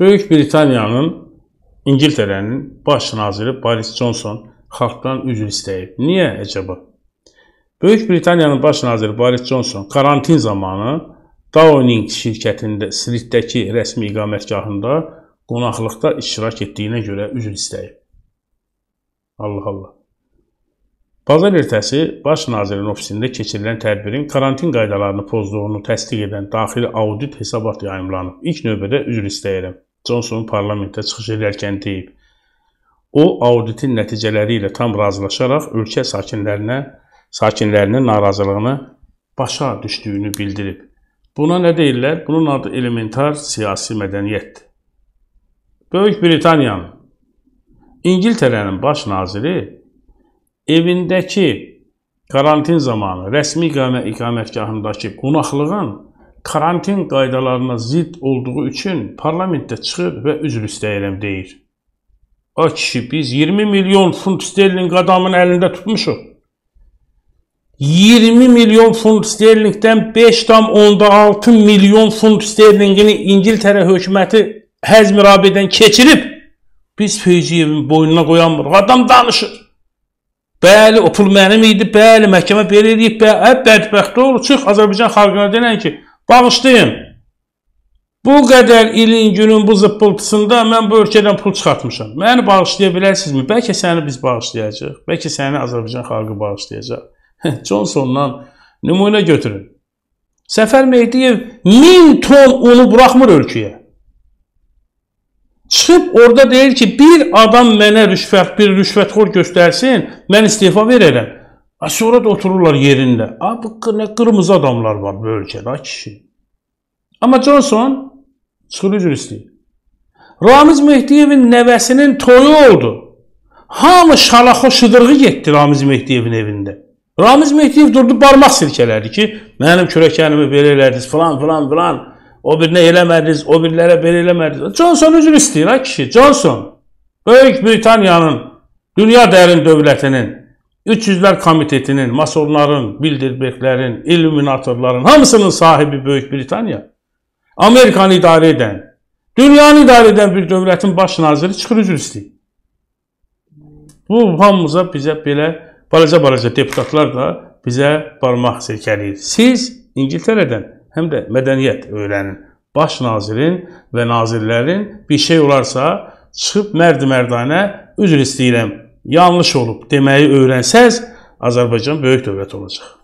Böyük Britaniyanın İngiltərənin baş naziri Boris Johnson xalqdan üzr istəyib. Niyə əcəba? Böyük Britaniyanın baş naziri Boris Johnson karantin zamanı Downing şirkətində Streetdəki rəsmi iqamətgahında qonaqlıqda iştirak etdiyinə görə üzr istəyib. Allah Allah. Bazar ertəsi baş nazirin ofisində keçirilən tədbirin karantin qaydalarını pozduğunu təsdiq edən daxili audit hesabat yayımlanıb. İlk növbədə üzr istəyirəm. Johnson parlamentə çıxış edərkən deyib. O, auditin nəticələri ilə tam razılaşaraq ölkə sakinlərinə sakinlərinin narazılığını başa düşdüyünü bildirib. Buna nə deyirlər? Bunun adı elementar siyasi mədəniyyətdir. Böyük Britaniyanın İngiltərənin baş naziri evindəki karantin zamanı rəsmi iqamətgahındakı qonaqlığın karantin qaydalarına zidd olduğu üçün parlamentdə çıxır və üzr istəyirəm deyir. A kişi biz 20 milyon funt sterlinq adamın əlində tutmuşuq. 20 milyon funt sterlinqdən 5,6 milyon funt sterlinqini İngiltərə hökuməti həzm rabidən keçirib biz Feyziyevin boynuna qoyanmırıq. Adam danışır. Bəli, o pul mənim idi. Bəli, məhkəmə belə eləyib. Bəli, hə, bədbəxt olur. Çıx Azərbaycan xalqına denən ki, Bağışlayın. Bu qədər ilin günün bu zıppıltısında mən bu ölkədən pul çıxartmışam. Məni bağışlaya bilərsinizmi? Bəlkə səni biz bağışlayacağıq. Bəlkə səni Azərbaycan xalqı bağışlayacaq. Johnsondan nümunə götürün. Səfər Mehdiyev 1000 ton unu buraxmır ölkəyə. Çıxıb orada deyir ki, bir adam mənə rüşvət, bir rüşvətxor göstərsin, mən istifa verərəm. A sonra da otururlar yerində. A bu nə qırmızı adamlar var bu ölkədə a kişi. Amma Johnson çıxır üzr istəyir. Ramiz Mehdiyevin nəvəsinin toyu oldu. Hamı şalaxo şıdırğı getdi Ramiz Mehdiyevin evində. Ramiz Mehdiyev durdu barmaq silkələdi ki, mənim kürəkənimi belə elədiniz, filan, filan, filan. O birinə eləmədiniz, o birlərə belə eləmədiniz. Johnson üzr istəyir ha kişi, Johnson. Böyük Britaniyanın, dünya dərin dövlətinin 300'lər komitetinin, masonların, bildirbeklerin, illuminatorların hamısının sahibi Böyük Britanya. Amerikanı idarə edən, dünyanı idarə edən bir dövlətin baş naziri çıxır üzr istəyir. Bu hamımıza bizə belə balaca-balaca deputatlar da bizə barmaq silkələyir. Siz İngiltərədən həm də mədəniyyət öyrənin. Baş nazirin və nazirlərin bir şey olarsa çıxıb mərd-mərdanə üzr istəyirəm yanlış olub deməyi öyrənsəz, Azərbaycan böyük dövlət olacaq.